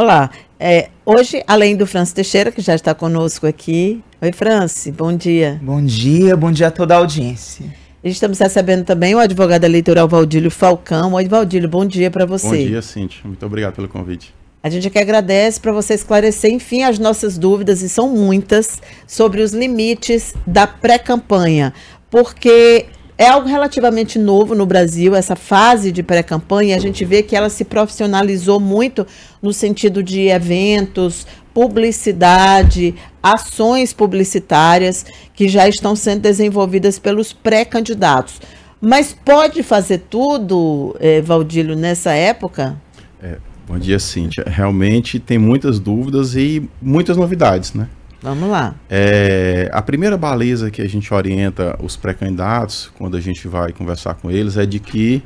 Olá. É, hoje, além do Franci Teixeira, que já está conosco aqui. Oi, Franci, bom dia. Bom dia, bom dia a toda a audiência. Estamos recebendo também o advogado eleitoral Valdílio Falcão. Oi, Valdílio, bom dia para você. Bom dia, Cíntia. Muito obrigado pelo convite. A gente aqui agradece para você esclarecer, enfim, as nossas dúvidas, e são muitas, sobre os limites da pré-campanha. Porque é algo relativamente novo no Brasil, essa fase de pré-campanha. A gente vê que ela se profissionalizou muito no sentido de eventos, publicidade, ações publicitárias que já estão sendo desenvolvidas pelos pré-candidatos. Mas pode fazer tudo, eh, Valdílio, nessa época? É, bom dia, Cíntia. Realmente tem muitas dúvidas e muitas novidades, né? Vamos lá. É, a primeira baliza que a gente orienta os pré-candidatos, quando a gente vai conversar com eles, é de que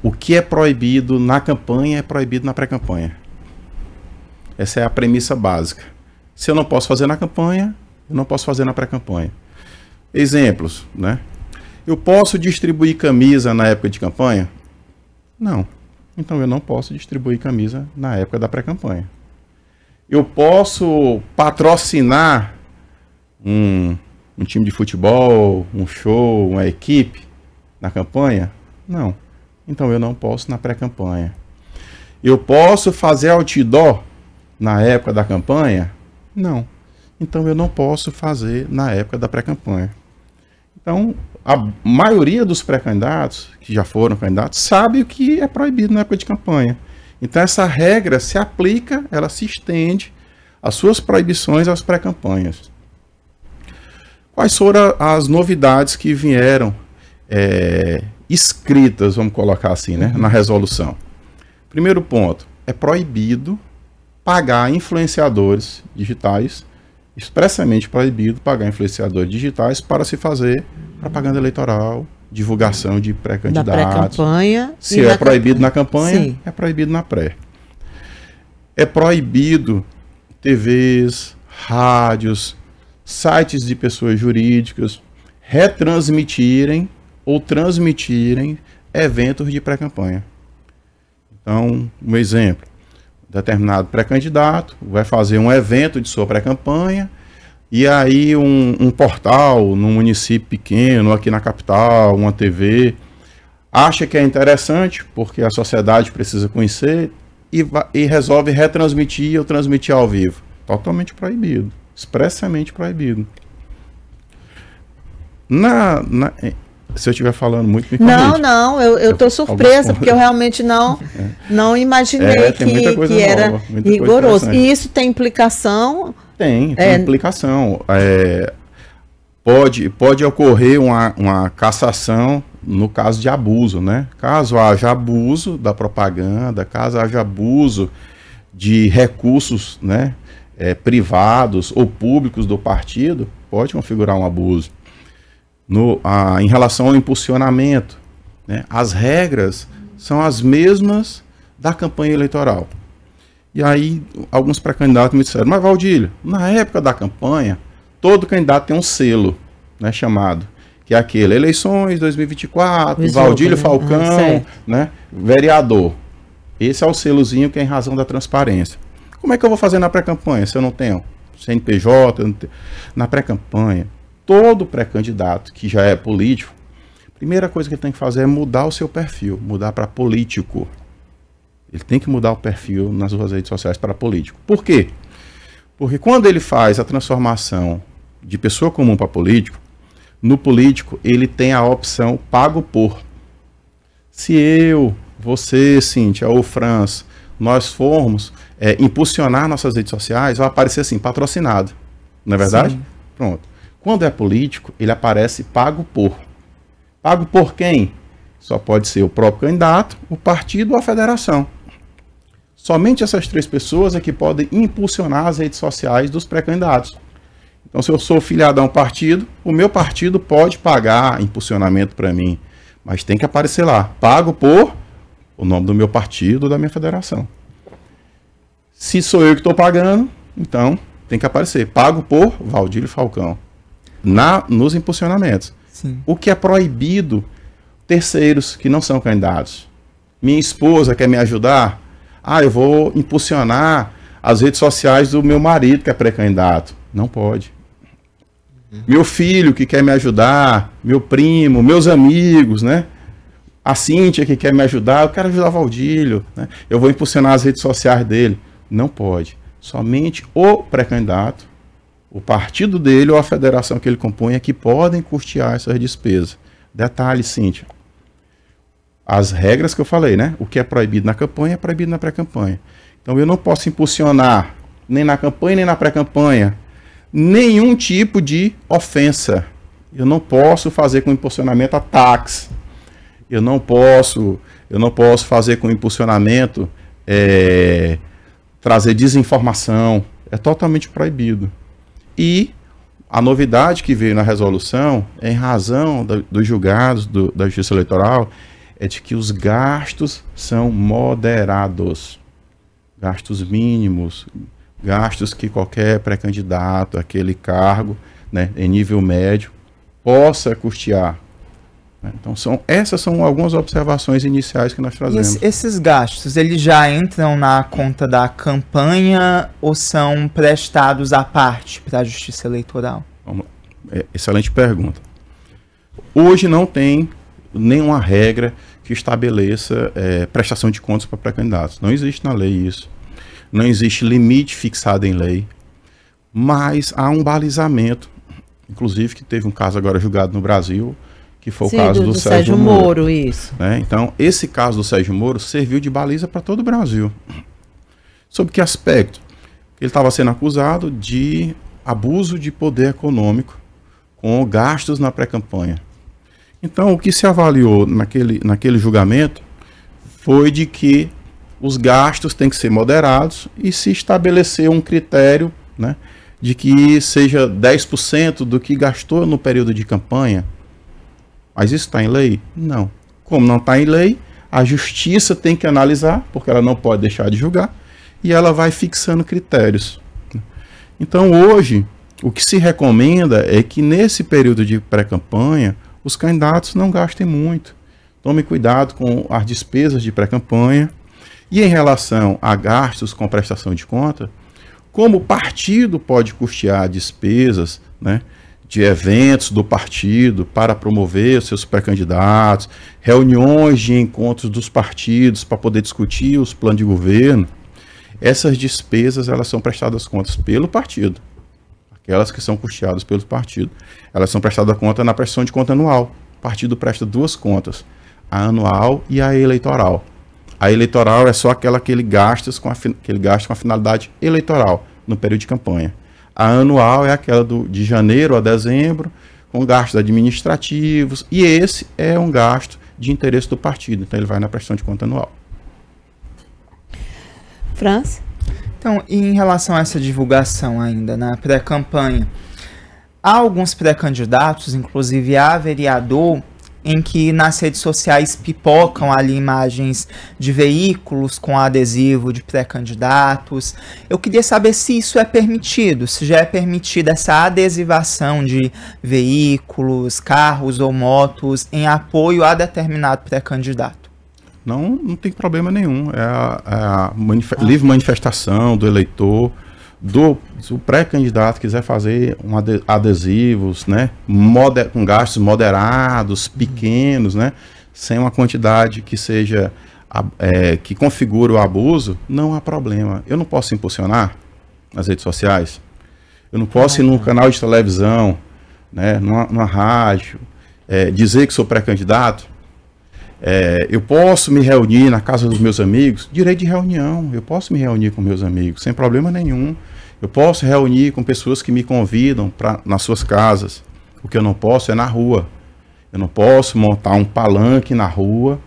o que é proibido na campanha é proibido na pré-campanha. Essa é a premissa básica. Se eu não posso fazer na campanha, eu não posso fazer na pré-campanha. Exemplos, né? Eu posso distribuir camisa na época de campanha? Não. Então eu não posso distribuir camisa na época da pré-campanha eu posso patrocinar um, um time de futebol, um show, uma equipe na campanha? Não. Então eu não posso na pré-campanha. Eu posso fazer outdoor na época da campanha? Não. Então eu não posso fazer na época da pré-campanha. Então, a maioria dos pré-candidatos, que já foram candidatos, sabe o que é proibido na época de campanha. Então essa regra se aplica, ela se estende às suas proibições às pré-campanhas. Quais foram as novidades que vieram é, escritas, vamos colocar assim, né, uhum. na resolução? Primeiro ponto, é proibido pagar influenciadores digitais, expressamente proibido pagar influenciadores digitais para se fazer propaganda eleitoral, divulgação de pré-candidatos. na pré-campanha. Se é proibido campanha. na campanha, Sim. é proibido na pré. É proibido TVs, rádios, sites de pessoas jurídicas retransmitirem ou transmitirem eventos de pré-campanha. Então, um exemplo: determinado pré-candidato vai fazer um evento de sua pré-campanha e aí um, um portal num município pequeno, aqui na capital, uma TV, acha que é interessante, porque a sociedade precisa conhecer, e, e resolve retransmitir ou transmitir ao vivo. Totalmente proibido, expressamente proibido. Na, na, se eu estiver falando muito, me Não, não, eu, eu surpresa, porque eu realmente não, é. não imaginei é, que, que era rigoroso. E isso tem implicação? Tem, tem é... implicação. É, pode, pode ocorrer uma, uma cassação no caso de abuso, né? Caso haja abuso da propaganda, caso haja abuso de recursos né, é, privados ou públicos do partido, pode configurar um abuso no, a, em relação ao impulsionamento. Né? As regras são as mesmas da campanha eleitoral. E aí, alguns pré-candidatos me disseram, mas Valdílio, na época da campanha, todo candidato tem um selo né, chamado, que é aquele, eleições 2024, Isso, Valdílio né? Ah, Falcão, ah, né, vereador. Esse é o selozinho que é em razão da transparência. Como é que eu vou fazer na pré-campanha se eu não tenho CNPJ? Eu não tenho... Na pré-campanha, todo pré-candidato que já é político, primeira coisa que ele tem que fazer é mudar o seu perfil, mudar para político. Ele tem que mudar o perfil nas suas redes sociais para político. Por quê? Porque quando ele faz a transformação de pessoa comum para político, no político ele tem a opção pago por. Se eu, você, Cíntia ou Franz, nós formos é, impulsionar nossas redes sociais, vai aparecer assim, patrocinado. Não é verdade? Sim. Pronto. Quando é político, ele aparece pago por. Pago por quem? Só pode ser o próprio candidato, o partido ou a federação. Somente essas três pessoas é que podem impulsionar as redes sociais dos pré-candidatos. Então, se eu sou filiado a um partido, o meu partido pode pagar impulsionamento para mim, mas tem que aparecer lá, pago por o nome do meu partido ou da minha federação. Se sou eu que estou pagando, então tem que aparecer, pago por Valdílio Falcão na, nos impulsionamentos. Sim. O que é proibido, terceiros que não são candidatos. Minha esposa quer me ajudar? Ah, eu vou impulsionar as redes sociais do meu marido que é pré-candidato. Não pode. Uhum. Meu filho que quer me ajudar, meu primo, meus amigos, né? A Cíntia que quer me ajudar, eu quero ajudar o Valdílio, né? Eu vou impulsionar as redes sociais dele. Não pode. Somente o pré-candidato o partido dele ou a federação que ele compunha é que podem custear essas despesas. Detalhe, Cíntia. As regras que eu falei, né? O que é proibido na campanha é proibido na pré-campanha. Então eu não posso impulsionar, nem na campanha, nem na pré-campanha, nenhum tipo de ofensa. Eu não posso fazer com impulsionamento ataques. Eu não posso, eu não posso fazer com impulsionamento é, trazer desinformação. É totalmente proibido. E a novidade que veio na resolução, em razão do, dos julgados do, da Justiça Eleitoral, é de que os gastos são moderados. Gastos mínimos, gastos que qualquer pré-candidato, aquele cargo, né, em nível médio, possa custear né? Então, são, essas são algumas observações iniciais que nós trazemos. esses gastos, eles já entram na conta da campanha ou são prestados à parte para a Justiça Eleitoral? É, excelente pergunta. Hoje não tem nenhuma regra que estabeleça é, prestação de contas para pré-candidatos. Não existe na lei isso. Não existe limite fixado em lei. Mas há um balizamento, inclusive que teve um caso agora julgado no Brasil, que foi Sim, o caso do, do, Sérgio, Sérgio Moro. Moro isso. Né? Então, esse caso do Sérgio Moro serviu de baliza para todo o Brasil. Sobre que aspecto? Ele estava sendo acusado de abuso de poder econômico com gastos na pré-campanha. Então, o que se avaliou naquele, naquele julgamento foi de que os gastos têm que ser moderados e se estabelecer um critério né, de que seja 10% do que gastou no período de campanha mas isso está em lei? Não. Como não está em lei, a justiça tem que analisar, porque ela não pode deixar de julgar, e ela vai fixando critérios. Então, hoje, o que se recomenda é que nesse período de pré-campanha, os candidatos não gastem muito. Tome cuidado com as despesas de pré-campanha. E em relação a gastos com prestação de conta, como o partido pode custear despesas, né? de eventos do partido para promover seus pré-candidatos, reuniões de encontros dos partidos para poder discutir os planos de governo, essas despesas elas são prestadas contas pelo partido. Aquelas que são custeadas pelo partido, elas são prestadas conta na prestação de conta anual. O partido presta duas contas, a anual e a eleitoral. A eleitoral é só aquela que ele gasta com a, que ele gasta com a finalidade eleitoral no período de campanha. A anual é aquela do, de janeiro a dezembro, com gastos administrativos, e esse é um gasto de interesse do partido, então ele vai na prestação de conta anual. França? Então, em relação a essa divulgação ainda, na pré-campanha, há alguns pré-candidatos, inclusive a vereador, em que nas redes sociais pipocam ali imagens de veículos com adesivo de pré-candidatos. Eu queria saber se isso é permitido, se já é permitida essa adesivação de veículos, carros ou motos em apoio a determinado pré-candidato. Não, não tem problema nenhum. É a, é a ah. livre manifestação do eleitor do, se o pré-candidato quiser fazer um adesivos, né, moder, com gastos moderados, pequenos, né, sem uma quantidade que seja é, que configure o abuso, não há problema. Eu não posso impulsionar nas redes sociais. Eu não posso ah, ir num canal de televisão, né, numa, numa rádio, é, dizer que sou pré-candidato é, eu posso me reunir na casa dos meus amigos? Direito de reunião, eu posso me reunir com meus amigos, sem problema nenhum. Eu posso reunir com pessoas que me convidam nas suas casas. O que eu não posso é na rua. Eu não posso montar um palanque na rua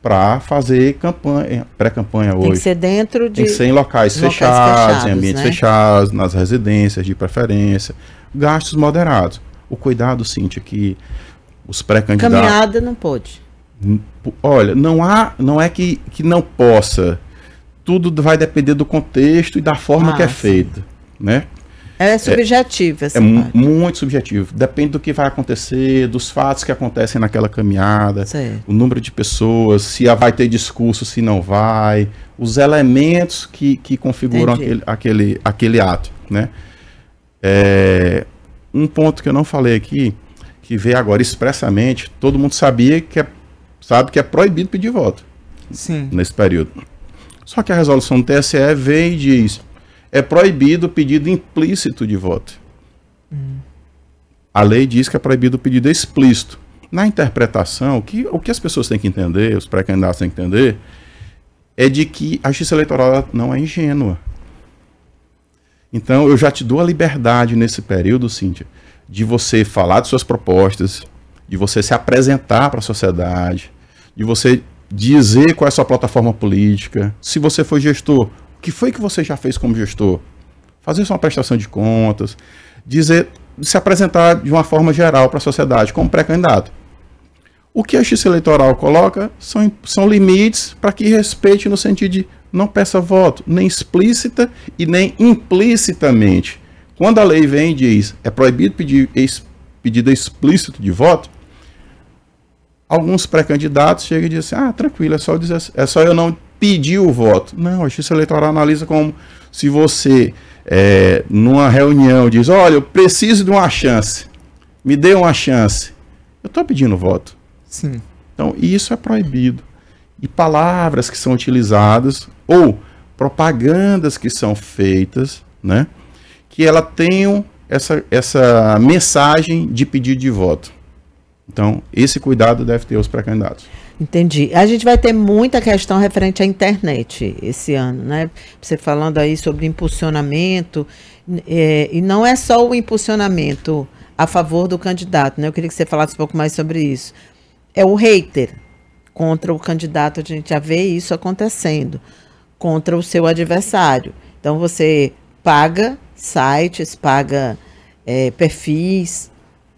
para fazer campanha, eh, pré-campanha hoje. Tem que ser dentro de. Tem que ser em locais, locais fechados, fechados, em ambientes né? fechados, nas residências de preferência. Gastos moderados. O cuidado, Cintia, que os pré-candidatos. Caminhada não pode. Olha, não há, não é que, que não possa. Tudo vai depender do contexto e da forma ah, que é ah, sim. feito, né? é subjetiva, É, é muito subjetivo. Depende do que vai acontecer, dos fatos que acontecem naquela caminhada, o número de pessoas, se vai ter discurso, se não vai, os elementos que, que configuram aquele, aquele, aquele ato. Né? É, um ponto que eu não falei aqui, que veio agora expressamente, todo mundo sabia que é sabe que é proibido pedir voto. Sim. Nesse período. Só que a resolução do TSE vem e diz: é proibido o pedido implícito de voto. Hum. A lei diz que é proibido o pedido explícito. Na interpretação, o que, o que as pessoas têm que entender, os pré-candidatos têm que entender, é de que a justiça eleitoral não é ingênua. Então, eu já te dou a liberdade nesse período, Cíntia, de você falar de suas propostas, de você se apresentar para a sociedade, de você dizer qual é a sua plataforma política, se você foi gestor, o que foi que você já fez como gestor? Fazer sua prestação de contas, dizer, se apresentar de uma forma geral para a sociedade como pré-candidato. O que a justiça eleitoral coloca são, são limites para que respeite no sentido de não peça voto, nem explícita e nem implicitamente. Quando a lei vem e diz é proibido pedir ex, pedido explícito de voto, alguns pré-candidatos chegam e dizem assim, ah, tranquilo, é só, eu dizer, é só eu não pedir o voto. Não, a justiça eleitoral analisa como se você, é, numa reunião, diz, olha, eu preciso de uma chance, me dê uma chance. Eu estou pedindo voto. Sim. Então, isso é proibido. E palavras que são utilizadas, ou propagandas que são feitas, né? Que ela tenham essa, essa mensagem de pedido de voto. Então, esse cuidado deve ter os pré-candidatos. Entendi. A gente vai ter muita questão referente à internet esse ano, né? Você falando aí sobre impulsionamento, é, e não é só o impulsionamento a favor do candidato, né? Eu queria que você falasse um pouco mais sobre isso. É o hater contra o candidato, a gente já vê isso acontecendo, contra o seu adversário. Então, você paga sites, paga é, perfis,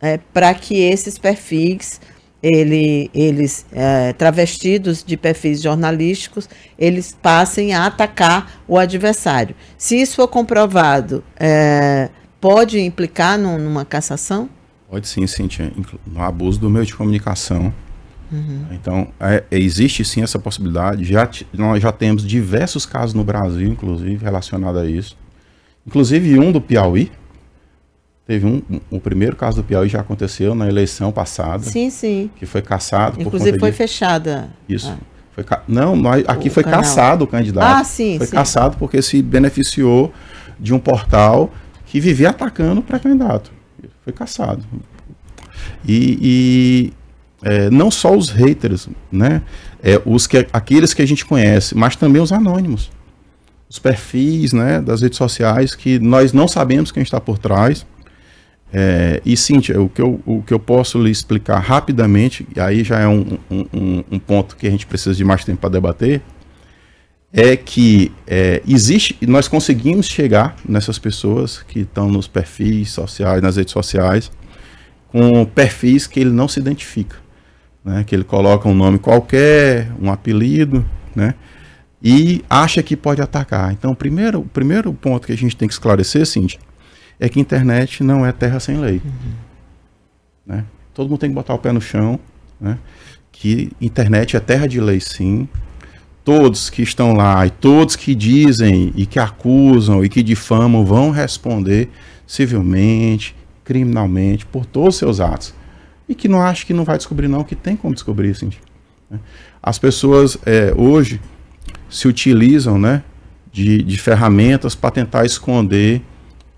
é, para que esses perfis, ele, eles é, travestidos de perfis jornalísticos, eles passem a atacar o adversário. Se isso for comprovado, é, pode implicar num, numa cassação? Pode sim, Cintia. No abuso do meio de comunicação. Uhum. Então, é, existe sim essa possibilidade. Já, nós já temos diversos casos no Brasil, inclusive, relacionados a isso. Inclusive um do Piauí, Teve um, o primeiro caso do Piauí já aconteceu na eleição passada. Sim, sim. Que foi caçado. Inclusive foi de... fechada. Isso. Ah. Foi ca... Não, nós, aqui o foi canal. caçado o candidato. Ah, sim. Foi sim. caçado porque se beneficiou de um portal que vivia atacando o pré-candidato. Foi caçado. E, e é, não só os haters, né? É, os que, aqueles que a gente conhece, mas também os anônimos. Os perfis né, das redes sociais que nós não sabemos quem está por trás é, e Cíntia, o que, eu, o que eu posso lhe explicar rapidamente, e aí já é um, um, um ponto que a gente precisa de mais tempo para debater, é que é, existe, nós conseguimos chegar nessas pessoas que estão nos perfis sociais, nas redes sociais, com perfis que ele não se identifica, né? que ele coloca um nome qualquer, um apelido, né? e acha que pode atacar. Então, primeiro, o primeiro ponto que a gente tem que esclarecer, Cíntia, é que internet não é terra sem lei. Uhum. Né? Todo mundo tem que botar o pé no chão, né? que internet é terra de lei sim. Todos que estão lá e todos que dizem e que acusam e que difamam vão responder civilmente, criminalmente, por todos os seus atos. E que não acha que não vai descobrir não, que tem como descobrir, sim. Né? As pessoas é, hoje se utilizam né, de, de ferramentas para tentar esconder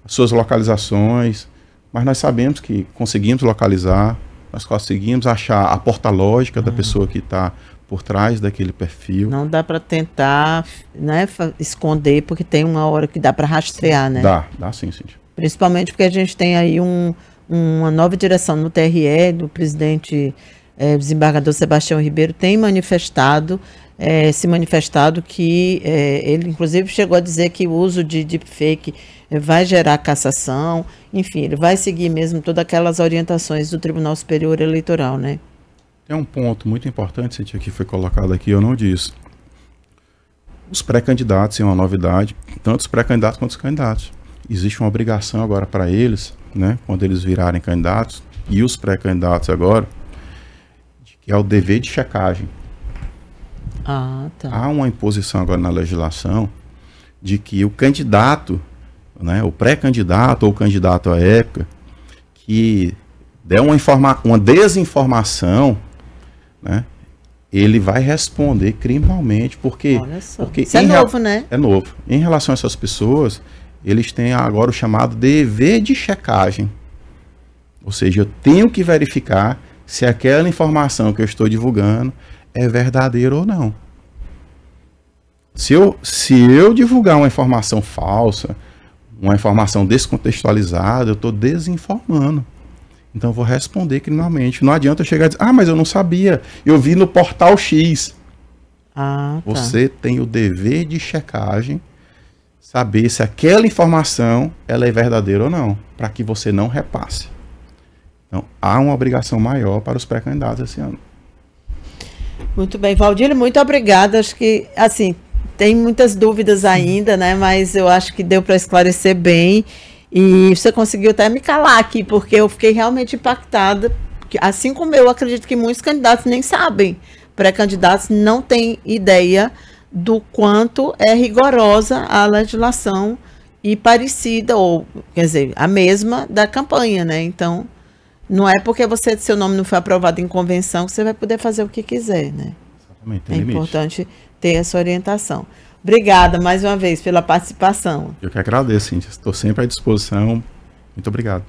suas localizações, mas nós sabemos que conseguimos localizar, nós conseguimos achar a porta lógica da ah. pessoa que está por trás daquele perfil. Não dá para tentar né, esconder, porque tem uma hora que dá para rastrear, né? Dá, dá sim, Cíntia. Principalmente porque a gente tem aí um, uma nova direção no TRE, do presidente é, desembargador Sebastião Ribeiro, tem manifestado é, se manifestado que é, ele, inclusive, chegou a dizer que o uso de deepfake é, vai gerar cassação, enfim, ele vai seguir mesmo todas aquelas orientações do Tribunal Superior Eleitoral, né? Tem um ponto muito importante, Cintia, que foi colocado aqui, eu não disse. Os pré-candidatos é uma novidade, tanto os pré-candidatos quanto os candidatos. Existe uma obrigação agora para eles, né, quando eles virarem candidatos, e os pré-candidatos agora, que é o dever de checagem ah, tá. Há uma imposição agora na legislação de que o candidato, né, o pré-candidato ou o candidato à época, que der uma, informa uma desinformação, né, ele vai responder criminalmente, porque, porque Isso é novo, né? É novo. Em relação a essas pessoas, eles têm agora o chamado dever de checagem. Ou seja, eu tenho que verificar se aquela informação que eu estou divulgando é verdadeiro ou não. Se eu, se eu divulgar uma informação falsa, uma informação descontextualizada, eu estou desinformando. Então eu vou responder criminalmente. Não adianta eu chegar e dizer, ah, mas eu não sabia, eu vi no portal X. Ah, tá. Você tem o dever de checagem, saber se aquela informação ela é verdadeira ou não, para que você não repasse. Então, há uma obrigação maior para os pré-candidatos esse ano. Muito bem, Valdir, muito obrigada. Acho que, assim, tem muitas dúvidas ainda, né? Mas eu acho que deu para esclarecer bem. E você conseguiu até me calar aqui, porque eu fiquei realmente impactada. Assim como eu acredito que muitos candidatos nem sabem, pré-candidatos não têm ideia do quanto é rigorosa a legislação e parecida, ou quer dizer, a mesma da campanha, né? Então, não é porque você seu nome não foi aprovado em convenção que você vai poder fazer o que quiser, né? Exatamente. É limite. importante ter essa orientação. Obrigada mais uma vez pela participação. Eu que agradeço, Cíntia. Estou sempre à disposição. Muito obrigado.